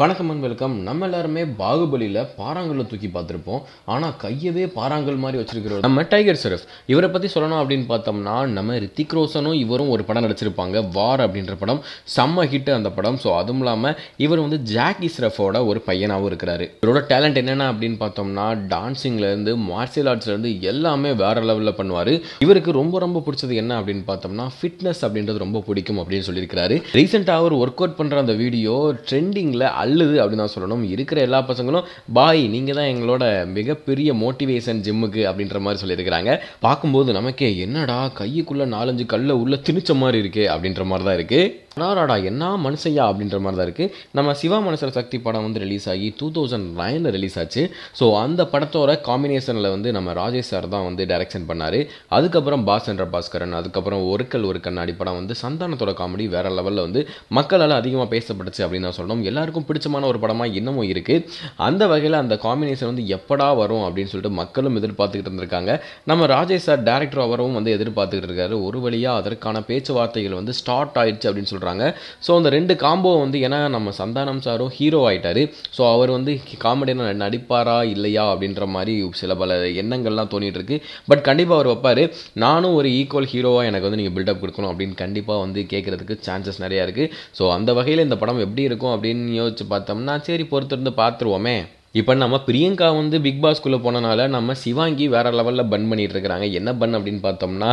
வணக்கம் and welcome நம்ம எல்லாருமே பாகுபலியில் பாறாங்கல்ல தூக்கி பார்த்துருப்போம் ஆனால் கையவே பாறாங்கல் மாதிரி வச்சிருக்கிறோம் நம்ம டைகர் ஷெரஃப் இவரை பற்றி சொல்லணும் அப்படின்னு பார்த்தோம்னா நம்ம ரித்திக் ரோஷனும் இவரும் ஒரு படம் நடிச்சிருப்பாங்க வார் அப்படின்ற படம் செம்ம ஹிட் அந்த படம் ஸோ அதுவும் இல்லாமல் இவர் வந்து ஜாக் இஸ்ரஃபோட ஒரு பையனாகவும் இருக்கிறாரு இவரோட டேலண்ட் என்னென்ன அப்படின்னு பார்த்தோம்னா டான்ஸிங்லேருந்து மார்ஷியல் ஆர்ட்ஸ்லேருந்து எல்லாமே வேறு லெவலில் பண்ணுவார் இவருக்கு ரொம்ப ரொம்ப பிடிச்சது என்ன அப்படின்னு பார்த்தோம்னா ஃபிட்னஸ் அப்படின்றது ரொம்ப பிடிக்கும் அப்படின்னு சொல்லியிருக்கிறாரு ரீசெண்டாக அவர் ஒர்க் அவுட் பண்ணுற அந்த வீடியோ ட்ரெண்டிங்கில் அள்ளுது அப்படின்னு தான் சொல்லணும் இருக்கிற எல்லா பசங்களும் பாய் நீங்கள் தான் எங்களோட மிகப்பெரிய மோட்டிவேஷன் ஜிம்முக்கு அப்படின்ற மாதிரி சொல்லியிருக்கிறாங்க பார்க்கும்போது நமக்கே என்னடா கைக்குள்ளே நாலஞ்சு கல்லை உள்ளே திணிச்ச மாதிரி இருக்குது அப்படின்ற மாதிரி தான் இருக்குது அனாராடா என்ன மனுஷையா அப்படின்ற மாதிரி தான் இருக்குது நம்ம சிவா மனுஷர் சக்தி படம் வந்து ரிலீஸ் ஆகி டூ தௌசண்ட் நைனில் ரிலீஸ் ஆச்சு ஸோ அந்த படத்தோட காம்பினேஷனில் வந்து நம்ம ராஜேஷ் சார் தான் வந்து டைரக்ஷன் பண்ணார் அதுக்கப்புறம் பாஸ் என்ற பாஸ்கரன் அதுக்கப்புறம் ஒருக்கல் ஒரு கண்ணாடி படம் வந்து சந்தானத்தோட காமெடி வேறு லெவலில் வந்து மக்களால் அதிகமாக பேசப்பட்டுச்சு அப்படின்னு தான் சொல்லணும் எல்லாருக்கும் பிடிச்சமான ஒரு படமாக இன்னமும் இருக்குது அந்த வகையில் அந்த காம்பினேஷன் வந்து எப்படா வரும் அப்படின்னு சொல்லிட்டு மக்களும் எதிர்பார்த்துக்கிட்டு இருந்திருக்காங்க நம்ம ராஜேஷ் சார் டேரக்டர் அவரும் வந்து எதிர்பார்த்துக்கிட்டு இருக்காரு ஒரு வழியாக அதற்கான பேச்சுவார்த்தைகள் வந்து ஸ்டார்ட் ஆயிடுச்சு அப்படின்னு சொல்கிறாங்க போடுறாங்க ஸோ அந்த ரெண்டு காம்போ வந்து ஏன்னா நம்ம சந்தானம் சாரும் ஹீரோ ஆகிட்டார் ஸோ அவர் வந்து காமெடியாக நடிப்பாரா இல்லையா அப்படின்ற மாதிரி சில பல எண்ணங்கள்லாம் தோணிகிட்டு பட் கண்டிப்பாக அவர் வைப்பார் நானும் ஒரு ஈக்குவல் ஹீரோவாக எனக்கு வந்து நீங்கள் பில்டப் கொடுக்கணும் அப்படின்னு கண்டிப்பாக வந்து கேட்குறதுக்கு சான்சஸ் நிறையா இருக்குது ஸோ அந்த வகையில் இந்த படம் எப்படி இருக்கும் அப்படின்னு யோசிச்சு பார்த்தோம்னா சரி பொறுத்திருந்து பார்த்துருவோமே இப்போ நம்ம பிரியங்கா வந்து பிக் பாஸ்க்குள்ளே போனனால நம்ம சிவாங்கி வேறு லெவலில் பன் இருக்கிறாங்க என்ன பன் அப்படின்னு பார்த்தோம்னா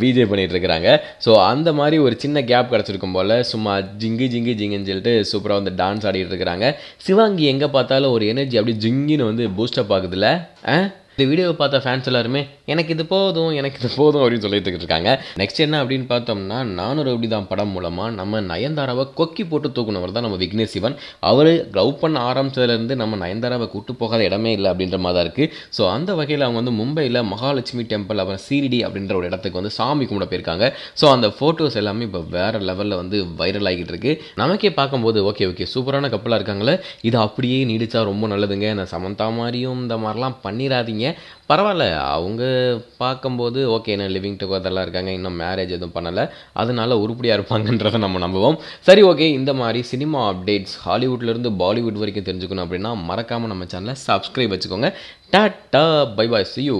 பிஜே இருக்கிறாங்க ஸோ அந்த மாதிரி ஒரு சின்ன கேப் கிடச்சிருக்கும் போல் சும்மா ஜிங்கு ஜிங்கு ஜிங்குன்னு சொல்லிட்டு சூப்பராக வந்து டான்ஸ் ஆடிட்டு இருக்கிறாங்க சிவாங்கி எங்கே பார்த்தாலும் ஒரு எனர்ஜி அப்படியே ஜிங்கின்னு வந்து பூஸ்டப் ஆகுதுல்ல இந்த வீடியோவை பார்த்த ஃபேன்ஸ் எல்லாருமே எனக்கு இது போதும் எனக்கு இது போதும் அப்படின்னு சொல்லிட்டு இருக்காங்க நெக்ஸ்ட் என்ன அப்படின்னு பார்த்தோம்னா நானூறு அப்படி தான் படம் மூலமாக நம்ம நயன்தாராவை கொக்கி போட்டு தூக்குனவர் தான் நம்ம விக்னேஷ் சிவன் அவர் லவ் பண்ண ஆரம்பிச்சதுலேருந்து நம்ம நயன்தாராவை கூட்டு போகாத இடமே இல்லை அப்படின்ற மாதிரி தான் இருக்குது ஸோ அந்த வகையில் அவங்க வந்து மும்பையில் மகாலட்சுமி டெம்பிள் அப்புறம் சீரிடி அப்படின்ற ஒரு இடத்துக்கு வந்து சாமி கும்பிட போயிருக்காங்க ஸோ அந்த ஃபோட்டோஸ் எல்லாமே இப்போ வேறு லெவலில் வந்து வைரல் ஆகிட்டு இருக்கு நமக்கே பார்க்கும்போது ஓகே ஓகே சூப்பரான கப்பலாக இருக்காங்களே இது அப்படியே நீடிச்சா ரொம்ப நல்லதுங்க இந்த சமந்தா மாதிரியும் இந்த மாதிரிலாம் பண்ணிடாதீங்க பரவாயில்ல அவங்க பார்க்கும்போது ஓகே என்ன லிவிங் டுகெதர்லாம் இருக்காங்க இன்னும் மேரேஜ் எதுவும் பண்ணலை அதனால உருப்படியாக இருப்பாங்கன்றதை நம்ம நம்புவோம் சரி ஓகே இந்த மாதிரி சினிமா அப்டேட்ஸ் ஹாலிவுட்லேருந்து பாலிவுட் வரைக்கும் தெரிஞ்சுக்கணும் அப்படின்னா மறக்காமல் நம்ம சேனலை சப்ஸ்கிரைப் வச்சுக்கோங்க டாட்டா பை பாய் சி யூ